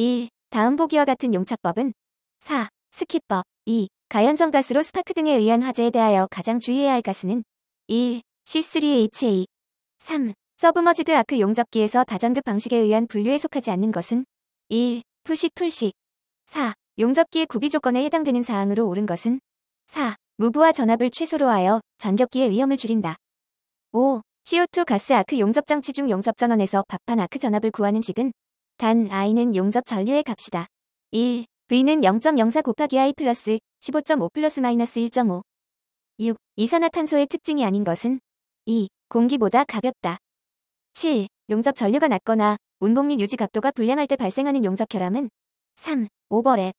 1. 다음 보기와 같은 용차법은 4. 스킵법 2. 가연성 가스로 스파크 등에 의한 화재에 대하여 가장 주의해야 할 가스는 1. C3HA 3. 서브머지드 아크 용접기에서 다전급 방식에 의한 분류에 속하지 않는 것은 1. 푸식 풀식 4. 용접기의 구비 조건에 해당되는 사항으로 옳은 것은 4. 무브와 전압을 최소로 하여 전격기의 위험을 줄인다. 5. CO2 가스 아크 용접 장치 중 용접 전원에서 밥판 아크 전압을 구하는 식은 단 i는 용접 전류의 값이다. 1. v는 0.04 곱하기 i 플러스 15.5 플러스 마이너스 1.5 6. 이산화탄소의 특징이 아닌 것은 2. 공기보다 가볍다. 7. 용접 전류가 낮거나 운봉 및 유지 각도가 불량할 때 발생하는 용접 결함은 3. 오버랩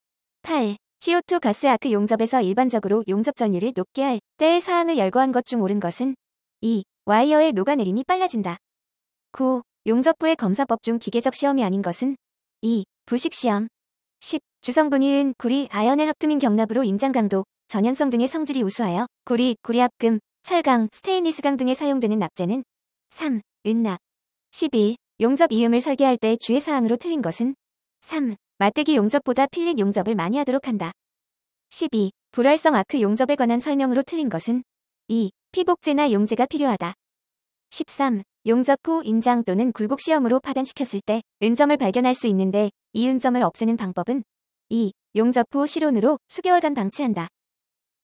8. CO2 가스 아크 용접에서 일반적으로 용접 전류를 높게 할 때의 사항을 열거한 것 중 옳은 것은 2. 와이어의 녹아내림이 빨라진다. 9. 용접부의 검사법 중 기계적 시험이 아닌 것은 2. 부식시험 10. 주성분이 은, 구리, 아연의 합금인 경납으로 인장강도, 전연성 등의 성질이 우수하여 구리, 구리합금, 철강, 스테인리스강 등에 사용되는 납재는 3. 은납 11. 용접 이음을 설계할 때 주의사항으로 틀린 것은 3. 맞대기 용접보다 필린 용접을 많이 하도록 한다. 12. 불활성 아크 용접에 관한 설명으로 틀린 것은 2. 피복제나 용제가 필요하다. 13. 용접 후 인장 또는 굴곡 시험으로 파단시켰을 때 은점을 발견할 수 있는데 이 은점을 없애는 방법은 2. 용접 후 실온으로 수개월간 방치한다.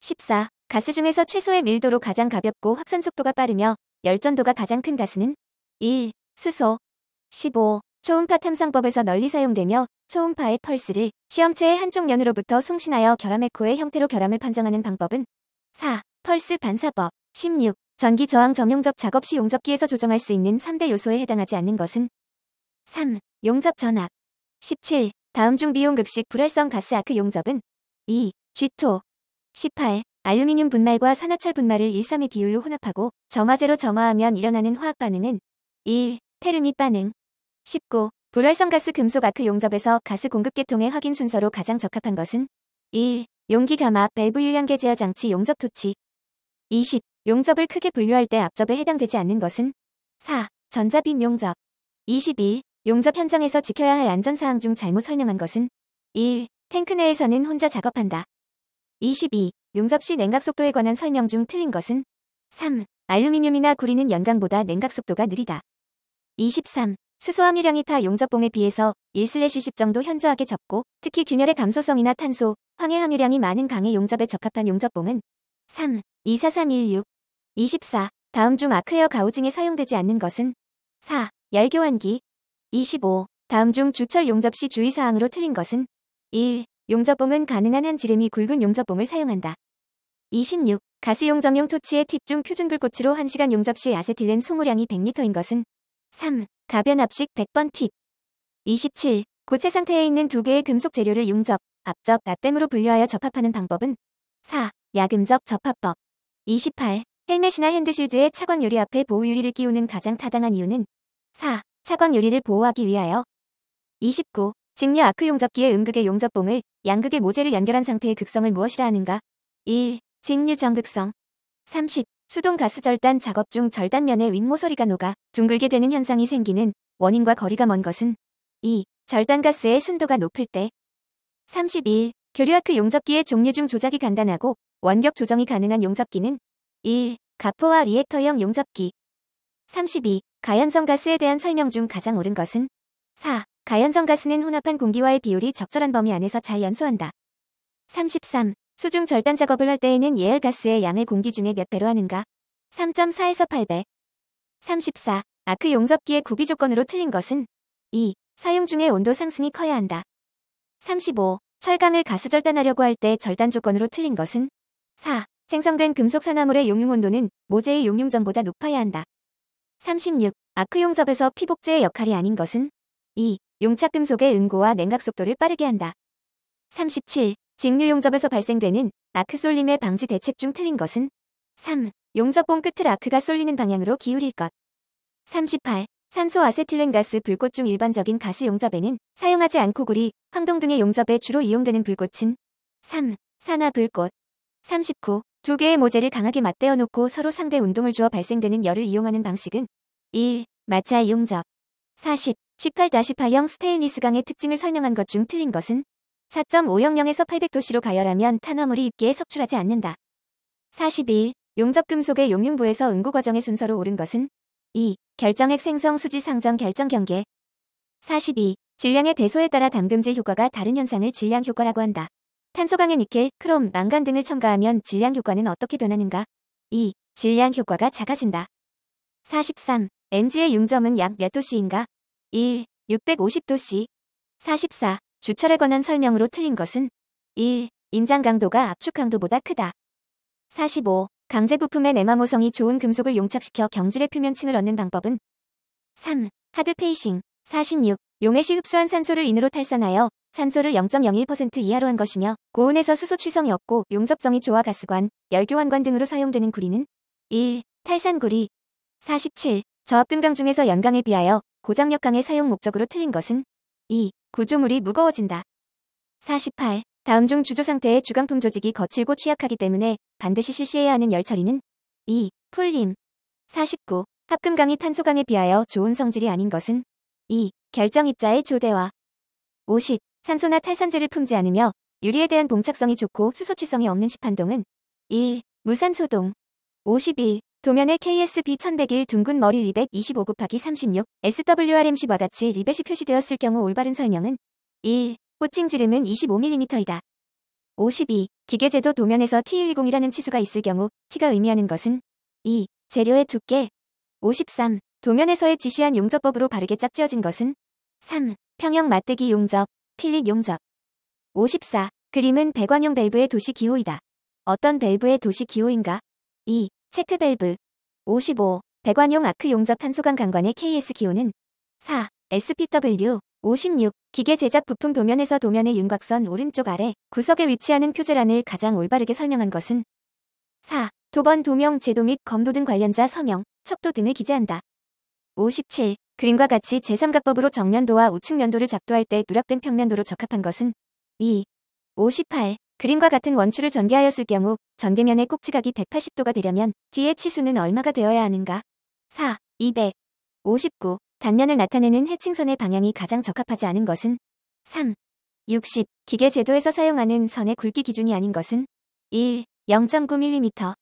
14. 가스 중에서 최소의 밀도로 가장 가볍고 확산 속도가 빠르며 열전도가 가장 큰 가스는 1. 수소 15. 초음파 탐상법에서 널리 사용되며 초음파의 펄스를 시험체의 한쪽 면으로부터 송신하여 결함 에코의 형태로 결함을 판정하는 방법은 4. 펄스 반사법 16. 전기 저항 점용접 작업 시 용접기에서 조정할 수 있는 3대 요소에 해당하지 않는 것은 3. 용접 전압 17. 다음 중 비용 급식 불활성 가스 아크 용접은 2. 쥐토 18. 알루미늄 분말과 산화철 분말을 1 3의 비율로 혼합하고 점화제로 점화하면 일어나는 화학 반응은 1. 테르밋 반응 19. 불활성 가스 금속 아크 용접에서 가스 공급 계통의 확인 순서로 가장 적합한 것은 1. 용기 감압 밸브 유연계 제어 장치 용접 토치 20. 용접을 크게 분류할 때 앞접에 해당되지 않는 것은 4. 전자빔 용접 22. 용접 현장에서 지켜야 할 안전사항 중 잘못 설명한 것은 1. 탱크 내에서는 혼자 작업한다. 22. 용접 시 냉각 속도에 관한 설명 중 틀린 것은 3. 알루미늄이나 구리는 연강보다 냉각 속도가 느리다. 23. 수소 함유량이 타 용접봉에 비해서 1/10 정도 현저하게 적고 특히 균열의 감소성이나 탄소, 황해 함유량이 많은 강의 용접에 적합한 용접봉은 3. 24316 24. 다음 중 아크웨어 가우징에 사용되지 않는 것은 4. 열교환기 25. 다음 중 주철 용접 시 주의사항으로 틀린 것은 1. 용접봉은 가능한 한 지름이 굵은 용접봉을 사용한다. 26. 가스용접용 토치의 팁 중 표준 굴꼬치로 1시간 용접 시 아세틸렌 소모량이 100리터인 것은 3. 가변 압식 100번 팁 27. 고체 상태에 있는 두 개의 금속 재료를 용접, 압접, 납땜으로 분류하여 접합하는 방법은 4. 야금적 접합법 28. 헬멧이나 핸드쉴드에 차광 유리 앞에 보호 유리를 끼우는 가장 타당한 이유는 4. 차광 유리를 보호하기 위하여 29. 직류 아크 용접기의 음극의 용접봉을 양극의 모재를 연결한 상태의 극성을 무엇이라 하는가 1. 직류 정극성 30. 수동 가스 절단 작업 중절단면에 윗모서리가 녹아 둥글게 되는 현상이 생기는 원인과 거리가 먼 것은 2. 절단 가스의 순도가 높을 때 31. 교류아크 용접기의 종류 중 조작이 간단하고 원격 조정이 가능한 용접기는 1. 가포와 리액터형 용접기 32. 가연성 가스에 대한 설명 중 가장 옳은 것은 4. 가연성 가스는 혼합한 공기와의 비율이 적절한 범위 안에서 잘 연소한다. 33. 수중 절단 작업을 할 때에는 예열 가스의 양을 공기 중에 몇 배로 하는가? 3.4에서 8배. 34. 아크 용접기의 구비 조건으로 틀린 것은 2. 사용 중에 온도 상승이 커야 한다. 35. 철강을 가스 절단하려고 할 때 절단 조건으로 틀린 것은 4. 생성된 금속 산화물의 용융 온도는 모재의 용융 점보다 높아야 한다. 36. 아크 용접에서 피복제의 역할이 아닌 것은 2. 용착 금속의 응고와 냉각 속도를 빠르게 한다. 37. 직류 용접에서 발생되는 아크 쏠림의 방지 대책 중 틀린 것은 3. 용접봉 끝을 아크가 쏠리는 방향으로 기울일 것. 38. 산소 아세틸렌 가스 불꽃 중 일반적인 가스 용접에는 사용하지 않고 구리, 황동 등의 용접에 주로 이용되는 불꽃은 3. 산화 불꽃 39. 두 개의 모재를 강하게 맞대어 놓고 서로 상대 운동을 주어 발생되는 열을 이용하는 방식은 1. 마차이용적 40. 1 8 8형 스테인리스강의 특징을 설명한 것 중 틀린 것은 4.500에서 800도씨로 가열하면 탄화물이 입기에 석출하지 않는다. 41. 용접금속의 용융부에서 응고 과정의 순서로 오른 것은 2. 결정액 생성 수지 상정 결정 경계 42. 질량의 대소에 따라 담금질 효과가 다른 현상을 질량 효과라고 한다. 탄소강의 니켈, 크롬, 망간 등을 첨가하면 질량 효과는 어떻게 변하는가? 2. 질량 효과가 작아진다. 43. MG의 융점은 약 몇 도씨인가? 1. 650도씨. 44. 주철에 관한 설명으로 틀린 것은? 1. 인장 강도가 압축 강도보다 크다. 45. 강제 부품의 내마모성이 좋은 금속을 용착시켜 경질의 표면층을 얻는 방법은? 3. 하드 페이싱. 46. 용해시 흡수한 산소를 인으로 탈산하여 산소를 0.01% 이하로 한 것이며 고온에서 수소 취성이 없고 용접성이 좋아 가스관, 열교환관 등으로 사용되는 구리는 1. 탈산구리 47. 저압등강 중에서 연강에 비하여 고장력강의 사용 목적으로 틀린 것은 2. 구조물이 무거워진다. 48. 다음 중 주조 상태의 주강품 조직이 거칠고 취약하기 때문에 반드시 실시해야 하는 열 처리는 2. 풀림 49. 합금강이 탄소강에 비하여 좋은 성질이 아닌 것은 2. 결정입자의 조대화 50. 산소나 탈산재를 품지 않으며 유리에 대한 봉착성이 좋고 수소취성이 없는 시판동은 1. 무산소동 52. 도면의 KSB 1101 둥근 머리 225 곱하기 36 SWRMC와 같이 리벳이 표시되었을 경우 올바른 설명은 1. 호칭 지름은 25mm이다. 52. 기계제도 도면에서 t 1 2 0이라는 치수가 있을 경우 T가 의미하는 것은 2. 재료의 두께 53. 도면에서의 지시한 용접법으로 바르게 짝지어진 것은 3. 평형 맞대기 용접 필릭 용접 54. 그림은 배관용 밸브의 도시 기호이다. 어떤 밸브의 도시 기호인가? 2. 체크 밸브 55. 배관용 아크 용접 탄소강 강관의 KS 기호는 4. SPW 56. 기계 제작 부품 도면에서 도면의 윤곽선 오른쪽 아래 구석에 위치하는 표제란을 가장 올바르게 설명한 것은 4. 도번 도명 제도 및 검도 등 관련자 서명, 척도 등을 기재한다. 57. 그림과 같이 제3각법으로 정면도와 우측면도를 작도할 때 누락된 평면도로 적합한 것은 2. 58. 그림과 같은 원추를 전개하였을 경우 전개면의 꼭지각이 180도가 되려면 뒤의 치수는 얼마가 되어야 하는가? 4. 200. 59. 단면을 나타내는 해칭선의 방향이 가장 적합하지 않은 것은 3. 60. 기계 제도에서 사용하는 선의 굵기 기준이 아닌 것은 1. 0.9mm